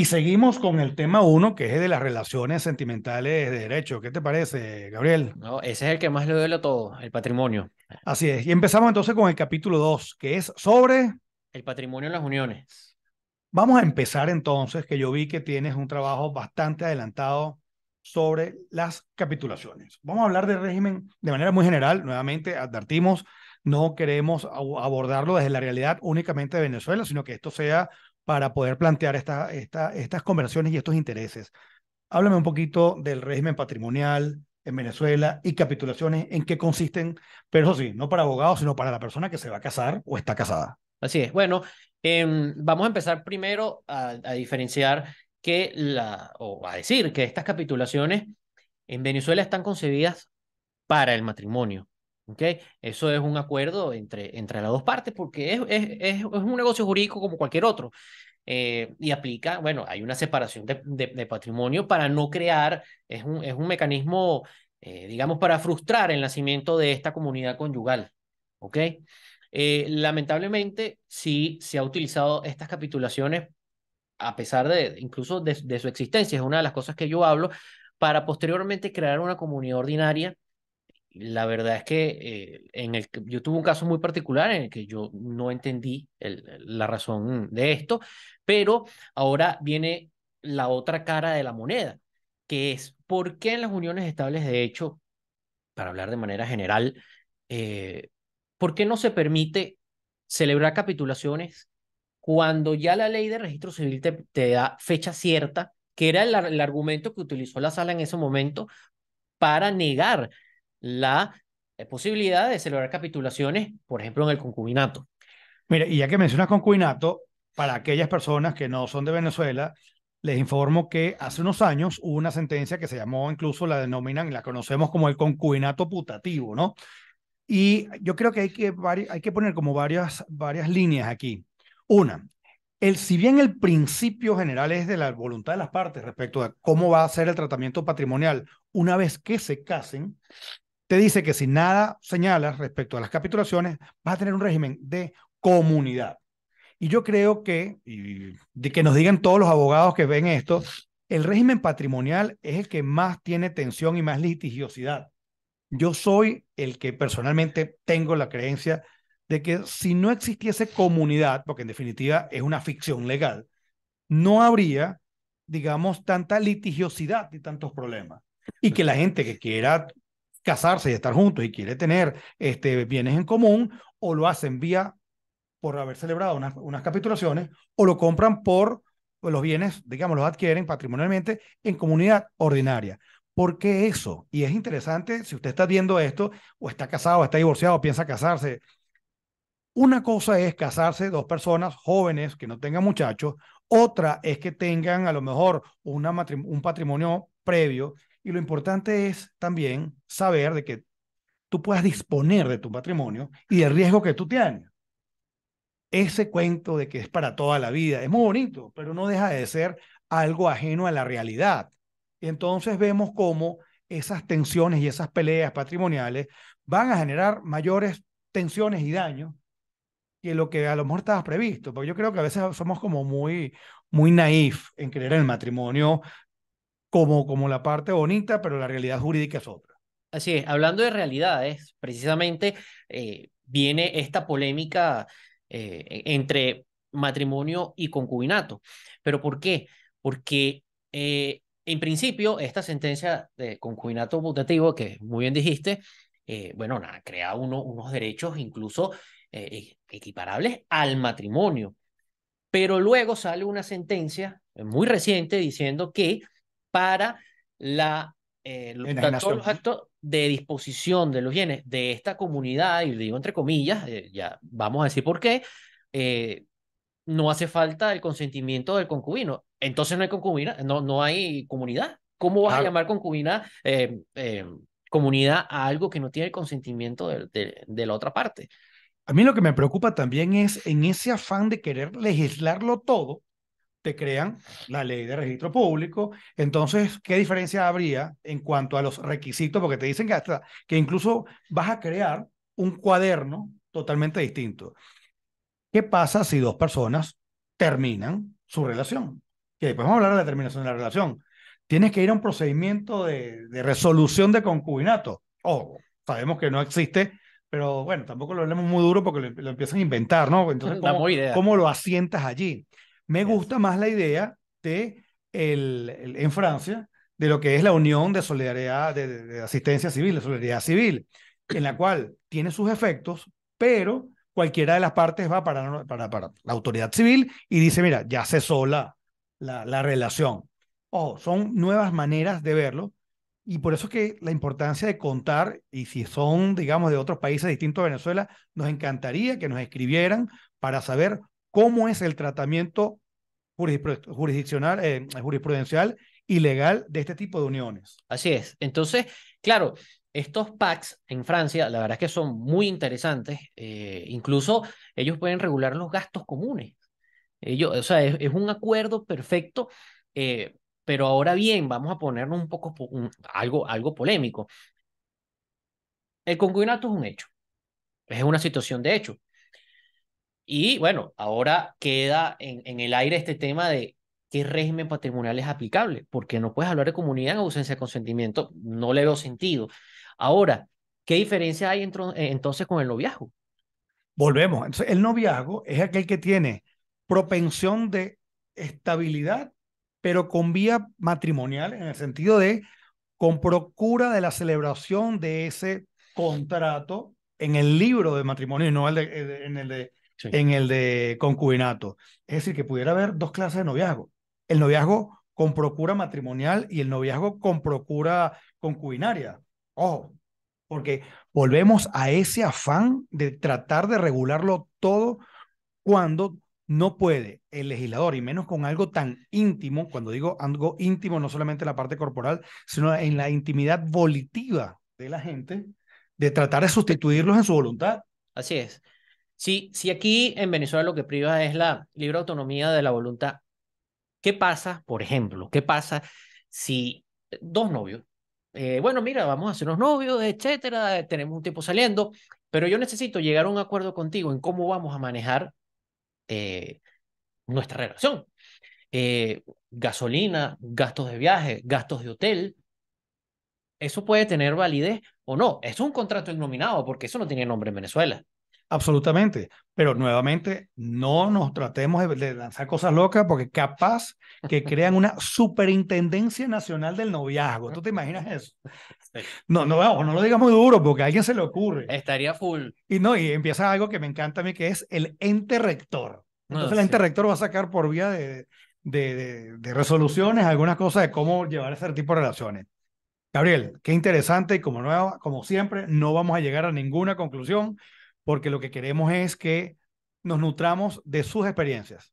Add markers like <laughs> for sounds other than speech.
Y seguimos con el tema uno, que es de las relaciones sentimentales de derecho. ¿Qué te parece, Gabriel? No, ese es el que más le duele todo, el patrimonio. Así es. Y empezamos entonces con el capítulo dos, que es sobre... El patrimonio en las uniones. Vamos a empezar entonces, que yo vi que tienes un trabajo bastante adelantado sobre las capitulaciones. Vamos a hablar del régimen de manera muy general. Nuevamente, advertimos, no queremos abordarlo desde la realidad únicamente de Venezuela, sino que esto sea para poder plantear esta, esta, estas conversaciones y estos intereses. Háblame un poquito del régimen patrimonial en Venezuela y capitulaciones, en qué consisten, pero sí, no para abogados, sino para la persona que se va a casar o está casada. Así es. Bueno, em, vamos a empezar primero a, a, diferenciar que la, o a decir que estas capitulaciones en Venezuela están concebidas para el matrimonio. ¿Okay? Eso es un acuerdo entre, entre las dos partes porque es, es, es un negocio jurídico como cualquier otro. Eh, y aplica, bueno, hay una separación de, de, patrimonio para no crear, es un, es un mecanismo, eh, digamos, para frustrar el nacimiento de esta comunidad conyugal. ¿Ok? Eh, lamentablemente, sí se ha utilizado estas capitulaciones, a pesar de incluso de su existencia, es una de las cosas que yo hablo, para posteriormente crear una comunidad ordinaria la verdad es que eh, en el, yo tuve un caso muy particular en el que yo no entendí la razón de esto, pero ahora viene la otra cara de la moneda, que es por qué en las uniones estables, de hecho, para hablar de manera general, eh, por qué no se permite celebrar capitulaciones cuando ya la ley de registro civil te, da fecha cierta, que era el argumento que utilizó la sala en ese momento para negar la eh, posibilidad de celebrar capitulaciones, por ejemplo, en el concubinato. Mira, y ya que mencionas concubinato, para aquellas personas que no son de Venezuela, les informo que hace unos años hubo una sentencia que se llamó, incluso la denominan, la conocemos como el concubinato putativo, ¿no? Y yo creo que hay que, hay que poner como varias, varias líneas aquí. Una, el, si bien el principio general es de la voluntad de las partes respecto a cómo va a ser el tratamiento patrimonial una vez que se casen, te dice que si nada señalas respecto a las capitulaciones, vas a tener un régimen de comunidad. Y yo creo que, y de que nos digan todos los abogados que ven esto, el régimen patrimonial es el que más tiene tensión y más litigiosidad. Yo soy el que personalmente tengo la creencia de que si no existiese comunidad, porque en definitiva es una ficción legal, no habría, digamos, tanta litigiosidad y tantos problemas. Y que la gente que quiera casarse y estar juntos y quiere tener este, bienes en común, o lo hacen vía por haber celebrado unas, capitulaciones, o lo compran por los bienes, digamos, los adquieren patrimonialmente en comunidad ordinaria. ¿Por qué eso? Y es interesante, si usted está viendo esto, o está casado, o está divorciado, piensa casarse. Una cosa es casarse dos personas jóvenes que no tengan muchachos, otra es que tengan a lo mejor un patrimonio previo y lo importante es también saber de que tú puedas disponer de tu patrimonio y del riesgo que tú tienes. Ese cuento de que es para toda la vida es muy bonito, pero no deja de ser algo ajeno a la realidad. entonces vemos cómo esas tensiones y esas peleas patrimoniales van a generar mayores tensiones y daños que lo que a lo mejor estaba previsto, porque yo creo que a veces somos como muy, muy naif en creer en el matrimonio como, como la parte bonita, pero la realidad jurídica es otra. Así es, hablando de realidades, precisamente eh, viene esta polémica eh, e, entre matrimonio y concubinato. ¿Pero por qué? Porque eh, en principio esta sentencia de concubinato putativo, que muy bien dijiste, bueno, nada, crea unos derechos incluso e, equiparables al matrimonio. Pero luego sale una sentencia muy reciente diciendo que para la, eh, los, actos de disposición de los bienes de esta comunidad, y digo entre comillas, eh, ya vamos a decir por qué, eh, no hace falta el consentimiento del concubino. Entonces no hay concubina, no, no hay comunidad. ¿Cómo vas a llamar concubina comunidad a algo que no tiene el consentimiento de la otra parte? A mí lo que me preocupa también es en ese afán de querer legislarlo todo, te crean la ley de registro público. Entonces, ¿qué diferencia habría en cuanto a los requisitos? Porque te dicen que, hasta, que incluso vas a crear un cuaderno totalmente distinto. ¿Qué pasa si dos personas terminan su relación? Que después vamos a hablar de la terminación de la relación. Tienes que ir a un procedimiento de, resolución de concubinato. O sabemos que no existe, pero bueno, tampoco lo hablemos muy duro porque lo, empiezan a inventar, ¿no? Entonces, <laughs> ¿cómo lo asientas allí? Me gusta más la idea de el, en Francia de lo que es la Unión de Solidaridad de, Asistencia Civil, de Solidaridad Civil, en la cual tiene sus efectos, pero cualquiera de las partes va para, para, la autoridad civil y dice, mira, ya se sola la, la relación. o son nuevas maneras de verlo y por eso es que la importancia de contar, y si son, digamos, de otros países distintos a Venezuela, nos encantaría que nos escribieran para saber cómo es el tratamiento jurisdiccional, eh, jurisprudencial y legal de este tipo de uniones. Así es. Entonces, claro, estos PACs en Francia, la verdad es que son muy interesantes. Eh, incluso ellos pueden regular los gastos comunes. Ellos, o sea, es, un acuerdo perfecto. Eh, pero ahora bien, vamos a ponernos un poco algo, algo polémico. El concubinato es un hecho. Es una situación de hecho. Y bueno, ahora queda en, en el aire este tema de qué régimen patrimonial es aplicable, porque no puedes hablar de comunidad en ausencia de consentimiento, no le veo sentido. Ahora, ¿qué diferencia hay eh, entonces con el noviazgo? Volvemos, entonces, el noviazgo es aquel que tiene propensión de estabilidad, pero con vía matrimonial, en el sentido de con procura de la celebración de ese contrato en el libro de matrimonio y no el de, eh, en el de en el de concubinato. Es decir, que pudiera haber dos clases de noviazgo. El noviazgo con procura matrimonial y el noviazgo con procura concubinaria. Ojo, porque volvemos a ese afán de tratar de regularlo todo cuando no puede el legislador, y menos con algo tan íntimo, cuando digo algo íntimo, no solamente en la parte corporal, sino en la intimidad volitiva de la gente, de tratar de sustituirlos en su voluntad. Así es. Si, si aquí en Venezuela lo que priva es la libre autonomía de la voluntad, ¿qué pasa, por ejemplo? ¿Qué pasa si dos novios, eh, bueno, mira, vamos a ser unos novios, etcétera, tenemos un tiempo saliendo, pero yo necesito llegar a un acuerdo contigo en cómo vamos a manejar eh, nuestra relación. Eh, gasolina, gastos de viaje, gastos de hotel, eso puede tener validez o no. Es un contrato innominado porque eso no tiene nombre en Venezuela. Absolutamente, pero nuevamente no nos tratemos de, lanzar cosas locas porque capaz que crean una superintendencia nacional del noviazgo. ¿Tú te imaginas eso? No, no, no, no lo digas muy duro porque a alguien se le ocurre. Estaría full. Y no, y empieza algo que me encanta a mí que es el ente rector. Ah, Entonces el ente rector va a sacar por vía de, de, de, resoluciones algunas cosas de cómo llevar ese tipo de relaciones. Gabriel, qué interesante y como, nueva, como siempre, no vamos a llegar a ninguna conclusión porque lo que queremos es que nos nutramos de sus experiencias.